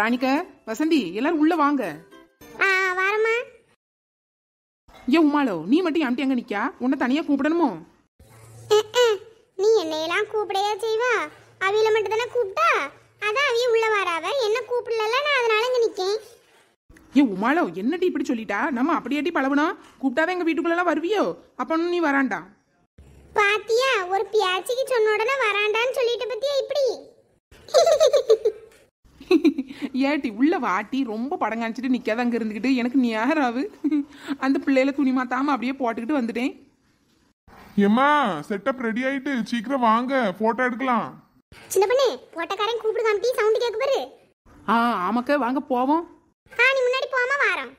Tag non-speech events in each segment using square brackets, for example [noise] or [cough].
ராணிக்க வசந்தி எல்லாரும் உள்ள வாங்க வரமா ஏ உமாளோ நீ மட்டும் என்கிட்ட எங்க நிக்கா உன்னை தனியா கூப்பிடணுமோ நீ என்னையெல்லாம் கூப்பிடையா செய்வா அவியில மட்டும் தானே கூப்பிட்டா அதான் அவிய உள்ள வராத என்ன கூப்பிடல நான் அதனால இங்க நிக்கேன் ஏ உமாளோ என்னடி இப்படி சொல்லிட்டா நம்ம அப்படியாட்டி பழவனா கூப்பிட்டாவே எங்க வீட்டுக்குள்ளலாம் வருவியோ அப்பனும் நீ வராண்டா பாத்தியா ஒரு பியாச்சிக்கு சொன்ன உடனே வராண்டான்னு சொல்லிட்டு பத்தியா இப்படி ஏட்டி உள்ள வாட்டி ரொம்ப படம் காமிச்சிட்டு நிற்காத அங்கே இருந்துக்கிட்டு எனக்கு நீ யாராவு அந்த பிள்ளையில துணி மாத்தாம அப்படியே போட்டுக்கிட்டு வந்துட்டேன் ஏமா செட்டப் ரெடி ஆயிட்டு சீக்கிரம் வாங்க போட்டோ எடுக்கலாம் சின்ன பண்ணே போட்டோக்காரன் கூப்பிடு காம்பி சவுண்ட் கேக்கு பாரு ஆ ஆமாக்க வாங்க போவோம் ஆ நீ முன்னாடி போமா வாரம்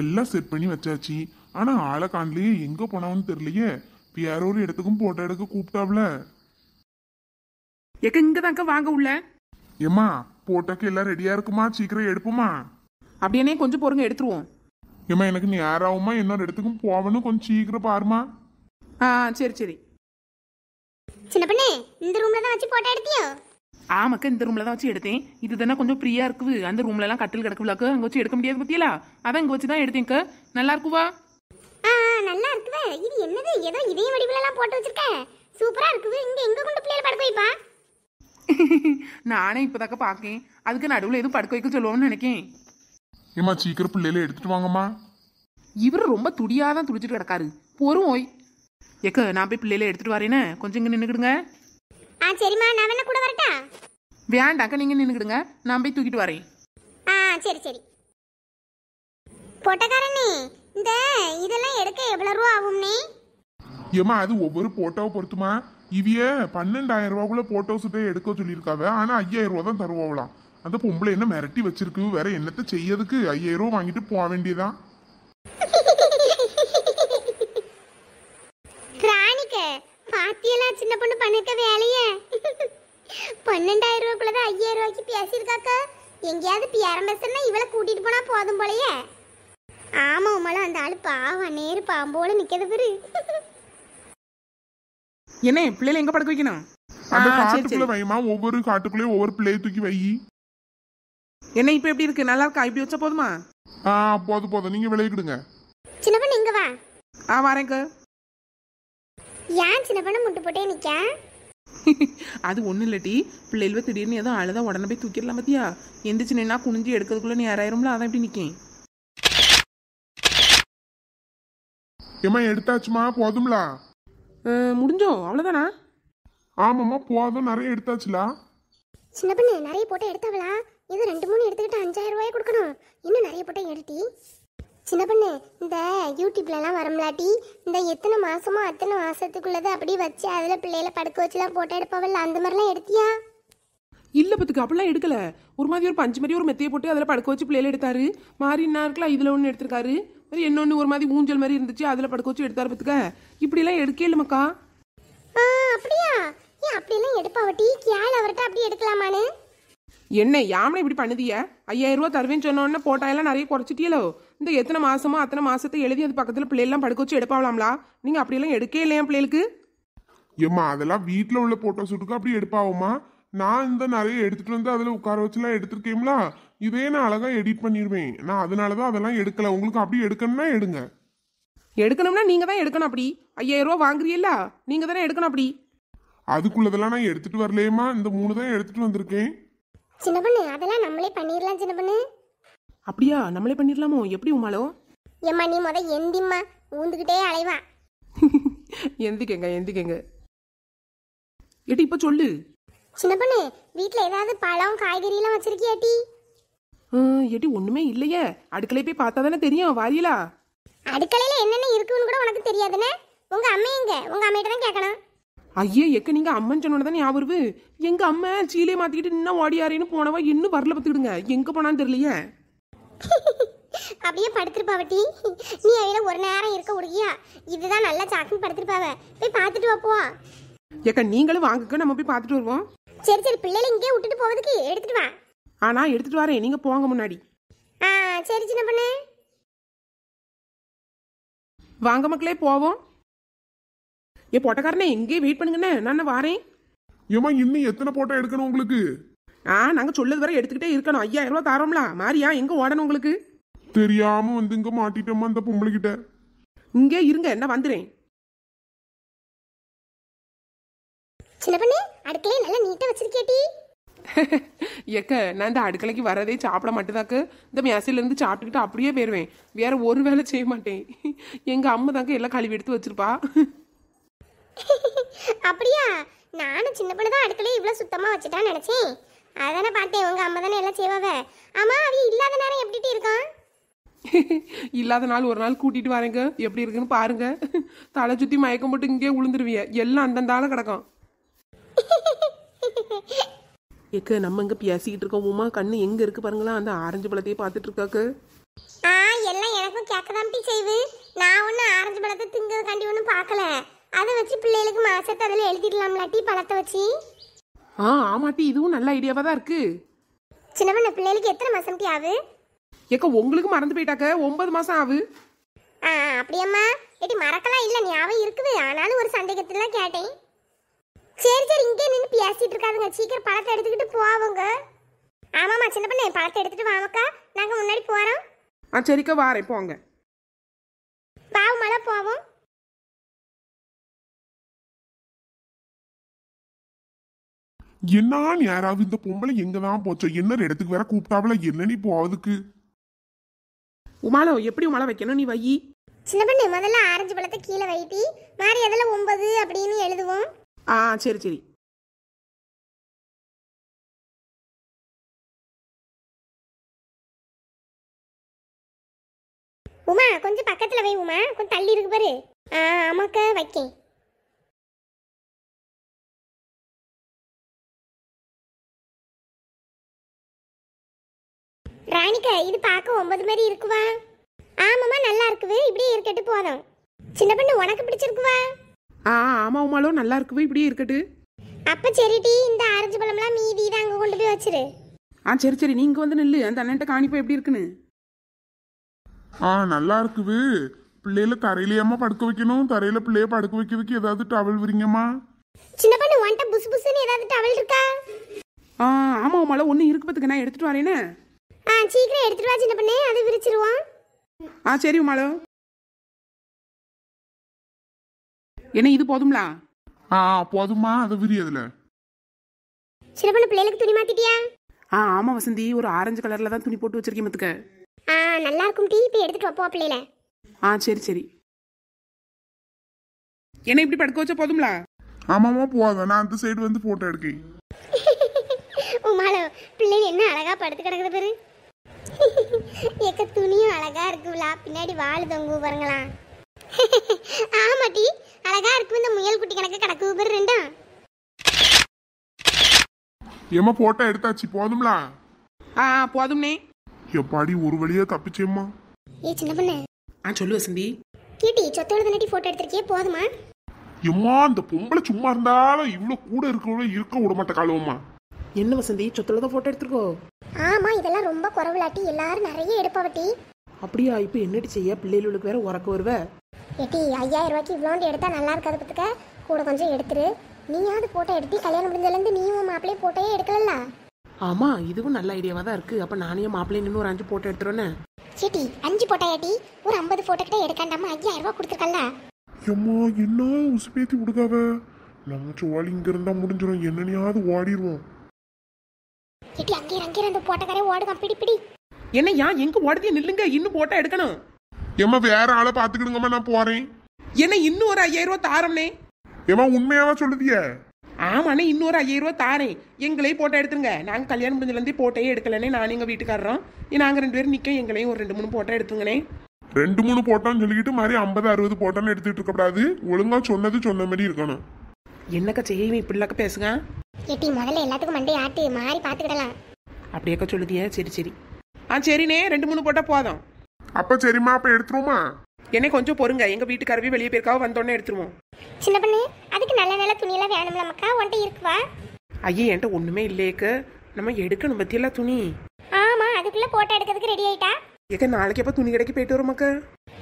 எல்லாம் செட் பண்ணி வச்சாச்சு ஆனா ஆளை காணலையே எங்க போனான்னு தெரியலையே வேற ஒரு இடத்துக்கும் போட்டோ எடுக்க கூப்பிட்டாப்ல எக்க இங்கதாக்க வாங்க உள்ள ஏமா போட்டாக்கு எல்லாம் ரெடியா இருக்குமா சீக்கிரம் எடுப்போமா அப்படியே கொஞ்சம் பொறுங்க எடுத்துருவோம் ஏமா எனக்கு நேராகுமா இன்னொரு இடத்துக்கும் போகணும் கொஞ்சம் சீக்கிரம் பாருமா ஆ சரி சரி சின்ன பண்ணே இந்த ரூம்ல தான் வச்சு போட்டோ எடுத்தியோ ஆமாக்கா இந்த ரூம்ல தான் வச்சு எடுத்தேன் இது தானே கொஞ்சம் ஃப்ரீயா இருக்குது அந்த ரூம்ல எல்லாம் கட்டில் கிடக்குலாக்கு அங்க வச்சு எடுக்க முடியாது பத்தியலா அதான் இங்க வச்சு தான் எடுத்தேங்க நல்லா இருக்குவா ஆ நல்லா இருக்குவே இது என்னது ஏதோ இதய வடிவுல எல்லாம் போட்டு வச்சிருக்க சூப்பரா இருக்குது இங்க எங்க கொண்டு பிள்ளைகள் படுக்க வைப்பா நானே இப்போதாக்க பார்க்கேன் அதுக்கு நடுவில் எதுவும் படுக்க வைக்க சொல்லுவோம்னு நினைக்கேன் ஏமா சீக்கிரம் பிள்ளையில எடுத்துட்டு வாங்கம்மா இவர் ரொம்ப துடியாதான் துடிச்சிட்டு கிடக்காரு பொறும் ஓய் ஏக்க நான் போய் பிள்ளையில எடுத்துட்டு வரேன்னு கொஞ்சம் இங்கே நின்றுக்கிடுங்க ஆ சரிம்மா நான் வேணா கூட வரட்டா வேண்டாக்க நீங்கள் நின்றுக்கிடுங்க நான் போய் தூக்கிட்டு வரேன் ஆ சரி சரி பொட்டக்காரனே இந்த இதெல்லாம் எடுக்க எவ்வளோ ரூபா ஆகும்னே ஏமா அது ஒவ்வொரு போட்டோவை பொறுத்துமா இவிய பன்னெண்டாயிரம் ரூபாக்குள்ள போட்டோஸ்கிட்ட எடுக்க சொல்லியிருக்காவ ஆனா ஐயாயிரம் ரூபா தான் தருவோம்லாம் அந்த பொம்பளை என்ன மிரட்டி வச்சிருக்கு வேற என்னத்த செய்யறதுக்கு ஐயாயிரம் ரூபா வாங்கிட்டு போக வேண்டியதான் சின்ன பொண்ணு ஐயாயிரம் பேசியிருக்காக்கா எங்கேயாவது இவளை கூட்டிட்டு போனா போதும் போலயே ஆமா அந்த ஆள் பாவம் நேரு பாம்போல நிக்கிறது என்ன பிள்ளைல எங்க படுக்க வைக்கணும் அந்த வைமா ஒவ்வொரு காட்டுக்குள்ளயும் ஒவ்வொரு பிள்ளைய தூக்கி வை என்ன இப்ப எப்படி இருக்கு நல்லா இருக்கா இப்படி வச்சா போதுமா ஆ போதும் போதும் நீங்க விளையிடுங்க சின்ன பொண்ணு இங்க வா ஆ வரேங்க ஏன் சின்ன முட்டு போட்டே நிக்க [laughs] அது ஒண்ணு இல்லட்டி பிள்ளைல திடீர்னு ஏதோ அழுதா உடனே போய் தூக்கிடலாம் பாத்தியா எந்திரிச்சு நின்னா குனிஞ்சு எடுக்கிறதுக்குள்ள நீ யாராயிரும்ல அதான் இப்படி நிக்கேன் ஏமா எடுத்தாச்சுமா போதும்லா முடிஞ்சோம் அவ்வளோதானா ஆமாம்மா போதும் நிறைய எடுத்தாச்சுலா சின்ன பண்ணி நிறைய போட்டு எடுத்தவளா இது ரெண்டு மூணு எடுத்துக்கிட்டு அஞ்சாயிரம் ரூபாய் கொடுக்கணும் இன்னும் நிறைய போட்டு எடுத்தி சின்ன பண்ணு இந்த யூடியூப்லலாம் வரம்லாட்டி இந்த எத்தனை மாதமோ அத்தனை மாதத்துக்குள்ளதை அப்படியே வச்சு அதில் பிள்ளையில படுக்க வச்சுலாம் போட்டோ எடுப்பாவல்ல அந்த மாதிரிலாம் எடுத்தியா இல்லை பத்துக்கு அப்படிலாம் எடுக்கல ஒரு மாதிரி ஒரு பஞ்சு மாதிரி ஒரு மெத்தையை போட்டு அதில் படுக்க வச்சு பிள்ளையில எடுத்தாரு மாறி என்ன இருக்கலாம் இதில் ஒன்று எடுத்திருக்காரு மாதிரி இன்னொன்று ஒரு மாதிரி ஊஞ்சல் மாதிரி இருந்துச்சு அதில் படுக்க வச்சு எடுத்தாரு பார்த்துக்க இப்படிலாம் எடுக்கே இல்லைமக்கா அப்படியா ஏன் அப்படிலாம் டீ கேள் அவர்கிட்ட அப்படி எடுக்கலாமானு என்ன யாமனை இப்படி பண்ணுதிய ஐயாயிரம் ரூபா தருவேன்னு சொன்னோன்னே போட்டாயெல்லாம் நிறைய குறைச்சிட்டியலோ இந்த எத்தனை மாசமோ அத்தனை மாசத்தை எழுதி அது பக்கத்துல பிள்ளைலாம் படுக்க வச்சு எடுப்பாவலாம்லா நீங்க அப்படியெல்லாம் எடுக்கே இல்லையா பிள்ளைகளுக்கு ஏம்மா அதெல்லாம் வீட்டில் உள்ள போட்டோ ஷூட்டுக்கு அப்படி எடுப்பாவோமா நான் இந்த நிறைய எடுத்துகிட்டு வந்து அதில் உட்கார வச்சுலாம் எடுத்திருக்கேம்ல இதே நான் அழகாக எடிட் பண்ணிடுவேன் நான் அதனால தான் அதெல்லாம் எடுக்கலை உங்களுக்கு அப்படி எடுக்கணும்னா எடுங்க எடுக்கணும்னா நீங்கள் தான் எடுக்கணும் அப்படி ஐயாயிரம் ரூபா வாங்குறீல்ல நீங்கள் தானே எடுக்கணும் அப்படி அதுக்குள்ளதெல்லாம் நான் எடுத்துகிட்டு வரலையேம்மா இந்த மூணு தான் எடுத்துகிட்டு வந்திருக்கேன் சின்ன பொண்ணு அதெல்லாம் நம்மளே பண்ணிடலாம் சின்ன பொண்ணு அப்படியா நம்மளே பண்ணிடலாமோ எப்படி உமாலோ ஏம்மா நீ முத எந்திம்மா ஊந்துக்கிட்டே அலைவா [laughs] எந்திக்கங்க எந்திக்கங்க எட்டி இப்போ சொல்லு சின்ன பொண்ணு வீட்டில் ஏதாவது பழம் வச்சிருக்கியா வச்சிருக்கியாட்டி ஏட்டி ஒண்ணுமே இல்லையே அடுக்கலை போய் பார்த்தா தானே தெரியும் வாரியலா அடுக்கலையில என்னென்ன இருக்குன்னு கூட உனக்கு தெரியாதுனே உங்க அம்மா எங்க உங்க அம்மையிட்ட தான் கேட்கணும் ஐயே எக்க நீங்க அம்மன் தானே ஞாபகம் எங்க அம்மா சீலே மாத்திக்கிட்டு இன்னும் ஓடியாரேன்னு போனவா இன்னும் வரல பத்துக்கிடுங்க எங்க போனான்னு தெரியலையே அப்படியே படுத்திருப்பாவட்டி நீ அவையில ஒரு நேரம் இருக்க முடியா இதுதான் நல்லா சாக்குன்னு படுத்திருப்பாவ போய் பார்த்துட்டு வாப்போம் எக்கா நீங்களும் வாங்குக்க நம்ம போய் பார்த்துட்டு வருவோம் சரி சரி பிள்ளைங்க இங்கே விட்டுட்டு போவதுக்கு எடுத்துட்டு வா ஆ நான் எடுத்துட்டு வரேன் நீங்க போங்க முன்னாடி ஆ சரி சின்ன பண்ணே வாங்க மக்களே போவோம் ஏ போட்டக்காரனே எங்கேயே வெயிட் பண்ணுங்கண்ணே நான் வாரேன் ஏமா இன்னும் எத்தனை போட்டோ எடுக்கணும் உங்களுக்கு ஆ நாங்க சொல்லது வரை எடுத்துக்கிட்டே இருக்கணும் ஐயாயிரம் ரூபாய் தரோம்ல மாரியா எங்க ஓடணும் உங்களுக்கு தெரியாம வந்து இங்க மாட்டிட்டோமா அந்த பொம்பளை கிட்ட இங்கே இருங்க என்ன வந்துடுறேன் சின்ன பொண்ணு அடுக்கலையே நல்லா நீட்டா வச்சிருக்கேட்டி [laughs] ஏக்க நான் இந்த அடுக்கலைக்கு வரதே சாப்பிட மாட்டேதாக்கு இந்த மேசையிலேருந்து சாப்பிட்டுக்கிட்டு அப்படியே போயிடுவேன் வேற ஒரு வேலை செய்ய மாட்டேன் [laughs] எங்கள் அம்மா தாக்க எல்லாம் கழுவி எடுத்து வச்சிருப்பா [laughs] அப்படியா நானும் சின்ன பொண்ணு தான் அடுக்கலையே இவ்வளோ சுத்தமாக வச்சுட்டான்னு நினச்சேன் அதானே பார்த்தேன் உங்கள் அம்மா தானே எல்லாம் செய்வாங்க ஆமாம் அவ இல்லாத நேரம் எப்படிட்டு இருக்கான் இல்லாத நாள் ஒரு நாள் கூட்டிட்டு வரேங்க எப்படி இருக்குன்னு பாருங்க தலை சுற்றி மயக்கம் போட்டு இங்கேயே விழுந்துருவிய எல்லாம் அந்தந்தாலும் கிடக்கும் [laughs] ஏக்க நம்ம இங்கே பேசிக்கிட்டு இருக்கோம் உமா கண்ணு எங்கே இருக்கு பாருங்களா அந்த ஆரஞ்சு பழத்தையே பாத்துட்டு இருக்காக்கு ஆ எல்லாம் எனக்கும் கேட்க தான் செய்வு நான் ஒன்றும் ஆரஞ்சு பழத்தை திங்கிறது கண்டி ஒன்றும் பார்க்கல அதை வச்சு பிள்ளைகளுக்கு மாசத்தை அதில் எழுதிடலாம்லாட்டி பழத்தை வச்சு ஆ ஆமா டீ இதுவும் நல்ல ஐடியாவாக தான் இருக்கு சின்ன பண்ண பிள்ளைகளுக்கு எத்தனை மாசம் ஆகு ஏக்க உங்களுக்கு மறந்து போயிட்டாக்க ஒன்பது மாசம் ஆகு ஆ அப்படியாம்மா எடி மறக்கலாம் இல்லை ஞாபகம் இருக்குது ஆனாலும் ஒரு சந்தேகத்துல கேட்டேன் சரி சரி இங்கே நின்று பேசிட்டு இருக்காதுங்க சீக்கிரம் பழத்தை எடுத்துக்கிட்டு போவோங்க ஆமாம்மா சின்ன பண்ணே பழத்தை எடுத்துட்டு வாமக்கா நாங்கள் முன்னாடி போகிறோம் ஆ சரிக்கா வாரேன் போங்க பாவு மழை போவோம் என்ன யாராவது இந்த பொம்பளை எங்க தான் போச்சு என்ன இடத்துக்கு வேற கூப்பிட்டாவில என்ன நீ போவதுக்கு உமாலோ எப்படி உமாலை வைக்கணும் நீ வை சின்ன பண்ணி முதல்ல ஆரஞ்சு பழத்தை கீழே வைட்டி மாதிரி எதில் ஒன்பது அப்படின்னு எழுதுவோம் ஆ சரி சரி உமா கொஞ்சம் பக்கத்தில் வை உமா கொஞ்சம் தள்ளி இருக்கு பாரு ஆ ஆமாக்கா வைக்கேன் ராணிக்கா இது பார்க்க ஒன்பது மாதிரி இருக்குவா ஆமாம்மா நல்லா இருக்குது இப்படியே இருக்கட்டு போதும் சின்ன பண்ணு உனக்கு பிடிச்சிருக்குவா ஆ ஆமா உமாலோ நல்லா இருக்குவே இப்படி இருக்கட்டு அப்ப சரிடி இந்த ஆரஞ்சு பழம்லாம் மீதி இதை அங்க கொண்டு போய் வச்சிரு ஆ சரி சரி நீங்க வந்து நில்லு அந்த அண்ணன்ட்ட காணிப்பா எப்படி இருக்குன்னு ஆ நல்லா இருக்குது பிள்ளையில தரையிலேயம்மா படுக்க வைக்கணும் தரையில பிள்ளைய படுக்க வைக்க வைக்க ஏதாவது டவல் விரிங்கம்மா சின்ன பொண்ணு உன்ட்ட புசு புசுன்னு ஏதாவது டவல் இருக்கா ஆ ஆமா உமாலோ ஒன்னு இருக்கு பாத்துக்க நான் எடுத்துட்டு வரேனே ஆ சீக்கிரம் எடுத்துட்டு வா சின்ன பொண்ணு அது விரிச்சிருவோம் ஆ சரி உமாலோ என்ன இது போதும்லா ஆ போதுமா அது விரியதுல சிறப்பான பிள்ளைகளுக்கு துணி மாத்திட்டியா ஆ ஆமா வசந்தி ஒரு ஆரஞ்சு கலர்ல தான் துணி போட்டு வச்சிருக்கேன் மத்துக்க ஆ நல்லா இருக்கும் டீ இப்போ எடுத்துட்டு வா பிள்ளைல ஆ சரி சரி என்ன இப்படி படுக்க வச்ச போதும்லா ஆமாமா போதும் நான் அந்த சைடு வந்து போட்டோ எடுக்க [laughs] உமாலோ பிள்ளைங்க என்ன அழகா படுத்து கிடக்குது பாரு [laughs] எக்க துணியும் அழகா இருக்குல்ல பின்னாடி வாழ் தொங்கு பாருங்களா [laughs] டீ அழகா இருக்கும் இந்த முயல் குட்டி கணக்கு கிடக்கு பேர் ரெண்டும் ஏமா போட்டோ எடுத்தாச்சு போதும்ல ஆ போதும்னே எப்பாடி ஒரு வழியா தப்பிச்சேம்மா ஏ சின்ன பொண்ணு ஆ சொல்லு வசந்தி கீட்டி சொத்தோட தானடி போட்டோ எடுத்திருக்கியே போதுமா எம்மா அந்த பொம்பளை சும்மா இருந்தாலும் இவ்வளோ கூட இருக்கவளோ இருக்க விட மாட்ட காலவம்மா என்ன வசந்தி சொத்தோட தான் போட்டோ எடுத்திருக்கோ ஆமா இதெல்லாம் ரொம்ப குறவுலாட்டி எல்லாரும் நிறைய எடுப்பவட்டி அப்படியா இப்போ என்னடி செய்ய பிள்ளைகளுக்கு வேற உறக்க வருவே எட்டி ஐயாயிரம் ரூபாய்க்கு இவ்வளோண்டு எடுத்தால் நல்லா இருக்காது பார்த்துக்க கூட கொஞ்சம் எடுத்துரு நீயாவது போட்டோ எடுத்து கல்யாணம் முடிஞ்சதுலேருந்து நீயும் மாப்பிள்ளையும் போட்டோயே எடுக்கலல்ல ஆமாம் இதுவும் நல்ல ஐடியாவாக தான் இருக்குது அப்போ நானே மாப்பிள்ளையும் நின்று ஒரு அஞ்சு போட்டோ எடுத்துருவேன்னு சேட்டி அஞ்சு போட்டாயாட்டி ஒரு ஐம்பது போட்டோ கிட்ட எடுக்காண்டாமா ஐயாயிரம் ரூபா கொடுத்துருக்கல்ல எம்மா என்ன உசுப்பேத்தி கொடுக்காவ லங்கச்சு ஓடி இங்கே இருந்தால் முடிஞ்சிடும் என்னனையாவது ஓடிடுவோம் எட்டி அங்கே அங்கே அந்த போட்டோக்காரே ஓடுதான் பிடி பிடி என்ன ஏன் எங்கே ஓடுதே நில்லுங்க இன்னும் போட்டோ எடுக்கணும் ஏமா வேற ஆளை பாத்துக்கிடுங்கம்மா நான் போறேன் என்ன இன்னும் ஒரு ஐயாயிரம் ரூபாய் தாரம்னே ஏமா உண்மையாவா சொல்லுதிய ஆமாண்ணே இன்னொரு ஐயாயிரம் ரூபா தாரேன் எங்களையும் போட்டோ எடுத்துருங்க நாங்கள் கல்யாணம் முடிஞ்சதுலேருந்து போட்டோயே எடுக்கலனே நானும் எங்கள் வீட்டுக்காரரோம் நாங்கள் ரெண்டு பேரும் நிற்க எங்களையும் ஒரு ரெண்டு மூணு போட்டோ எடுத்துங்கண்ணே ரெண்டு மூணு போட்டோன்னு சொல்லிக்கிட்டு மாதிரி ஐம்பது அறுபது போட்டோன்னு எடுத்துட்டு இருக்கக்கூடாது ஒழுங்கா சொன்னது சொன்ன மாதிரி இருக்கணும் என்னக்கா செய்வீங்க இப்படிலாக்க பேசுங்க எட்டி முதல்ல எல்லாத்துக்கும் மண்டே ஆட்டு மாறி பார்த்துக்கிடலாம் அப்படியேக்கா சொல்லுதியே சரி சரி ஆ சரிண்ணே ரெண்டு மூணு போட்டோ போதும் அப்ப சரிம்மா அப்ப எடுத்துருமா என்னை கொஞ்சம் பொறுங்க எங்க வீட்டுக்காரவி வெளியே போயிருக்காவ வந்தோடனே எடுத்துருவோம் சின்ன பண்ணு அதுக்கு நல்ல நல்ல துணியெல்லாம் வேணும்ல மக்கா உன்கிட்ட இருக்குவா ஐயே என்கிட்ட ஒண்ணுமே இல்லையேக்கு நம்ம எடுக்கணும் பத்தியெல்லாம் துணி ஆமா அதுக்குள்ள போட்டோ எடுக்கிறதுக்கு ரெடி ஆயிட்டா ஏக்க நாளைக்கு அப்ப துணி கடைக்கு போயிட்டு வரோமாக்க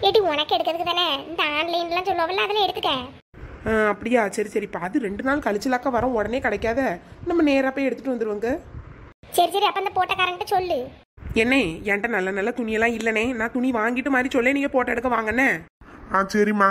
ஏடி உனக்கு எடுக்கிறதுக்கு தானே இந்த ஆன்லைன்லாம் சொல்லுவாங்கல்ல அதெல்லாம் எடுத்துக்க அப்படியா சரி சரி பாது ரெண்டு நாள் கழிச்சலாக்கா வரோம் உடனே கிடைக்காத நம்ம நேராக போய் எடுத்துட்டு வந்துருவோங்க சரி சரி அப்ப அந்த போட்டோக்காரன்ட்ட சொல்லு என்னே என்கிட்ட நல்ல நல்ல துணியெல்லாம் இல்லைனே நான் துணி வாங்கிட்டு மாதிரி சொல்ல நீங்கள் போட்டோ எடுக்க வாங்கண்ணே ஆ சரிம்மா